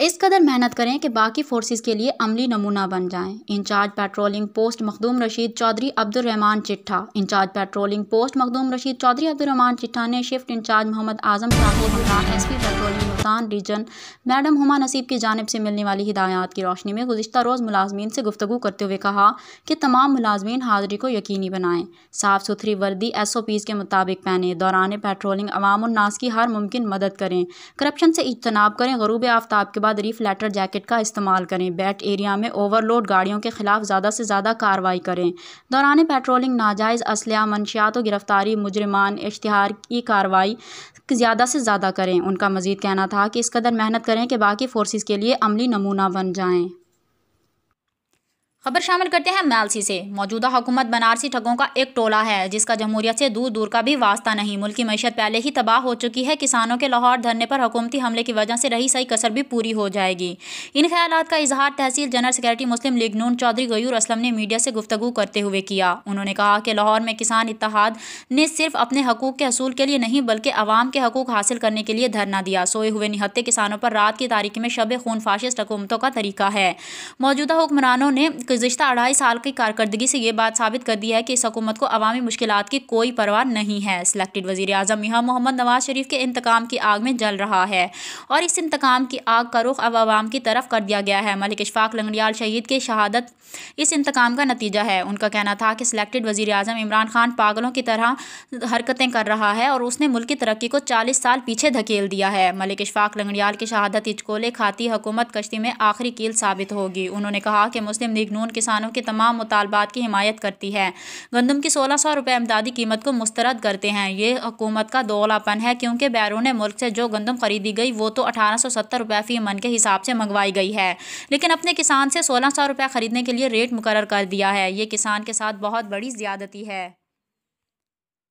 इस कदर मेहनत करें कि बाकी फोर्सेस के लिए अमली नमूना बन जाएं। Incharge patrolling post Makhdoom Rashid Chaudhry Abdul Rahman Chittha incharge patrolling post Makhdoom Rashid Chaudhry Abdul Rahman Chittha ने shift incharge Mohammad Azam Shah S P patrolling Balochistan region madam Huma Naseeb की जानब से मिलने वाली हिदायत की रोशनी में गुजशत रोज़ मुलाजमीन से गुफ्तु करते हुए कहा कि तमाम मुलाजमीन हाजिरी को यकीनी बनाएं साफ़ सुथरी वर्दी एस ओ पीज़ के मुताबिक पहने दौरान पेट्रोलिंग अवाम उन्नास की हर मुमकिन मदद करें करप्शन से इजतनाब करें गरूब आफ्ताब के बाद रीफ लेटर जैकेट का इस्तेमाल करें बैट एरिया में ओवरलोड गाड़ियों के खिलाफ ज़्यादा से ज़्यादा कार्रवाई करें दौरान पेट्रोलिंग नाजायज़ असलिया मनशियात गिरफ्तारी मुजरमान इश्तहार की कार्रवाई ज़्यादा से ज़्यादा करें उनका मजीद कहना था था कि इस कदर मेहनत करें कि बाकी फोर्सेस के लिए अमली नमूना बन जाएं खबर शामिल करते हैं मैलसी से मौजूदा हुकूमत बनारसी ठगों का एक टोला है जिसका जमहूरियत से दूर दूर का भी वास्ता नहीं मुल्क की मीशत पहले ही तबाह हो चुकी है किसानों के लाहौर धरने पर हुकूमती हमले की वजह से रही सही कसर भी पूरी हो जाएगी इन ख्याल का इजहार तहसील जनरल सेक्रेटरी मुस्लिम लीग नून चौधरी गयूर असलम ने मीडिया से गुफ्तु करते हुए किया उन्होंने कहा कि लाहौर में किसान इतिहाद ने सिर्फ अपने हकूक़ के असूल के लिए नहीं बल्कि अवाम के हकूक़ हासिल करने के लिए धरना दिया सोए हुए निहत्ते किसानों पर रात की तारीख में शब खून फाशिस्ट हुकूमतों का तरीका है मौजूदा हुक्मरानों ने गुजशत अढ़ाई साल की कारकर्दगी से ये बात साबित कर दी है कि इस हकूमत को अवामी मुश्किल की कोई परवाह नहीं है सिलेक्टेड वजीर अजम यहाँ मोहम्मद नवाज शरीफ के इंतकाम की आग में जल रहा है और इस इंतकाम की आग का रुख अब आवाम की तरफ कर दिया गया है मलिक इशफाक लंगड़ियाल शहीद की शहादत इस इंतकाम का नतीजा है उनका कहना था कि सिलेक्टेड वजीर अजम इमरान खान पागलों की तरह हरकतें कर रहा है और उसने मुल्क की तरक्की को चालीस साल पीछे धकेल दिया है मलिक इशफाक लंगड़ियाल की शहादत इचकोले खाती हकूमत कश्ती में आखिरी कील साबित होगी उन्होंने कहा कि मुस्लिम लीग नून कानून किसानों के तमाम मुतालबात की हिमायत करती है गंदम की सोलह सौ रुपये इमदादी कीमत को मुस्तरद करते हैं ये हुकूमत का दोलापन है क्योंकि बैरून मुल्क से जो गंदम खरीदी गई वो तो अठारह सौ सत्तर रुपये फ़ी मन के हिसाब से मंगवाई गई है लेकिन अपने किसान से सोलह सौ रुपये ख़रीदने के लिए रेट मुकर कर दिया है ये किसान के साथ बहुत बड़ी ज़्यादती है